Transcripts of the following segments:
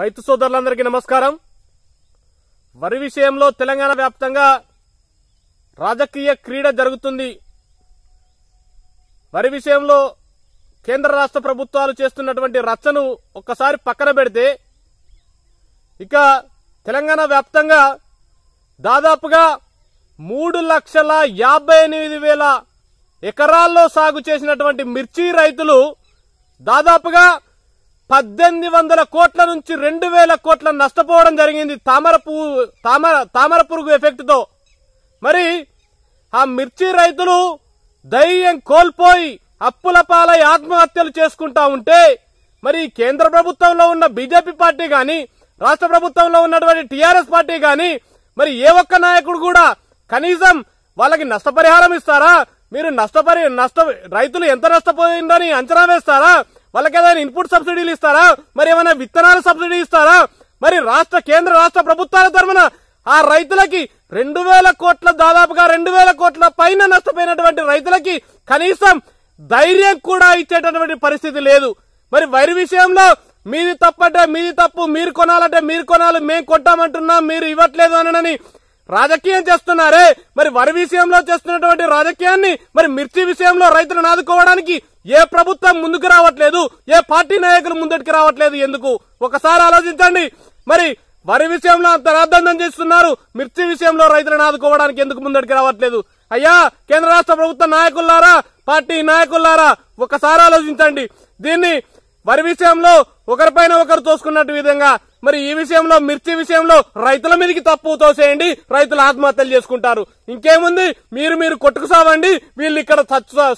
రైతు సోదరులందరికీ నమస్కారం వరి విషయంలో తెలంగాణ వ్యాప్తంగా రాజకీయ క్రీడ జరుగుతుంది వరి విషయంలో కేంద్ర రాష్ట్ర ప్రభుత్వాలు చేస్తున్నటువంటి రచ్చను ఒక్కసారి పక్కన పెడితే ఇక తెలంగాణ వ్యాప్తంగా దాదాపుగా మూడు లక్షల యాభై ఎనిమిది వేల ఎకరాల్లో సాగు చేసినటువంటి మిర్చి రైతులు దాదాపుగా పద్దెనిమిది వందల కోట్ల నుంచి రెండు వేల కోట్ల నష్టపోవడం జరిగింది తామర పువ్వు తామర తామర పురుగు ఎఫెక్ట్తో మరి ఆ మిర్చి రైతులు ధైర్యం కోల్పోయి అప్పుల పాలై ఆత్మహత్యలు చేసుకుంటా ఉంటే మరి కేంద్ర ప్రభుత్వంలో ఉన్న బీజేపీ పార్టీ కానీ రాష్ట్ర ప్రభుత్వంలో ఉన్నటువంటి టీఆర్ఎస్ పార్టీ కానీ మరి ఏ ఒక్క నాయకుడు కూడా కనీసం వాళ్ళకి నష్టపరిహారం ఇస్తారా మీరు నష్టపరి నష్ట రైతులు ఎంత నష్టపోయిందని అంచనా వేస్తారా వాళ్ళకి ఏదైనా ఇన్పుట్ సబ్సిడీలు ఇస్తారా మరి ఏమైనా విత్తనాల సబ్సిడీ ఇస్తారా మరి రాష్ట్ర కేంద్ర రాష్ట్ర ప్రభుత్వాల తరఫున ఆ రైతులకి రెండు వేల కోట్ల దాదాపుగా రెండు వేల కోట్ల పైన నష్టపోయినటువంటి రైతులకి కనీసం ధైర్యం కూడా ఇచ్చేటటువంటి పరిస్థితి లేదు మరి వైరు విషయంలో మీది తప్పంటే మీది తప్పు మీరు కొనాలంటే మీరు కొనాలి మేము కొట్టామంటున్నాం మీరు ఇవ్వట్లేదు అనని రాజకీయం చేస్తున్నారే మరి వరి విషయంలో చేస్తున్నటువంటి రాజకీయాన్ని మరి మిర్చి విషయంలో రైతులను ఆదుకోవడానికి ఏ ప్రభుత్వం ముందుకు రావట్లేదు ఏ పార్టీ నాయకులు ముందటికి రావట్లేదు ఎందుకు ఒకసారి ఆలోచించండి మరి వరి విషయంలో అంత రాద్దందం చేస్తున్నారు మిర్చి విషయంలో రైతులను ఆదుకోవడానికి ఎందుకు ముందటికి రావట్లేదు అయ్యా కేంద్ర రాష్ట్ర ప్రభుత్వ నాయకులారా పార్టీ నాయకులారా ఒకసారి ఆలోచించండి దీన్ని వరి విషయంలో ఒకరిపైన ఒకరు తోసుకున్నట్టు విధంగా మరి ఈ విషయంలో మిర్చి విషయంలో రైతుల మీదకి తప్పు తోసేయండి రైతులు ఆత్మహత్యలు చేసుకుంటారు ఇంకేముంది మీరు మీరు కొట్టుకు సావండి వీళ్ళు ఇక్కడ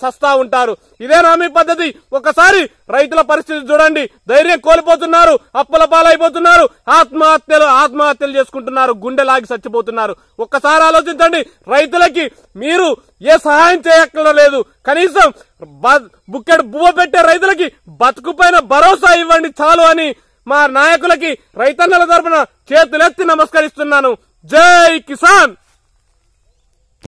సస్తా ఉంటారు ఇదే మీ పద్ధతి ఒకసారి రైతుల పరిస్థితి చూడండి ధైర్యం కోల్పోతున్నారు అప్పుల పాలైపోతున్నారు ఆత్మహత్యలు ఆత్మహత్యలు చేసుకుంటున్నారు గుండె లాగి చచ్చిపోతున్నారు ఒక్కసారి ఆలోచించండి రైతులకి మీరు ఏ సహాయం చేయక్కర్లేదు కనీసం బుక్కెడు బువ్వ పెట్టే రైతులకి బతుకు భరోసా ఇవ్వండి చాలు అని మా నాయకులకి రైతన్నల తరపున చేతులెత్తి నమస్కరిస్తున్నాను జై కిసాన్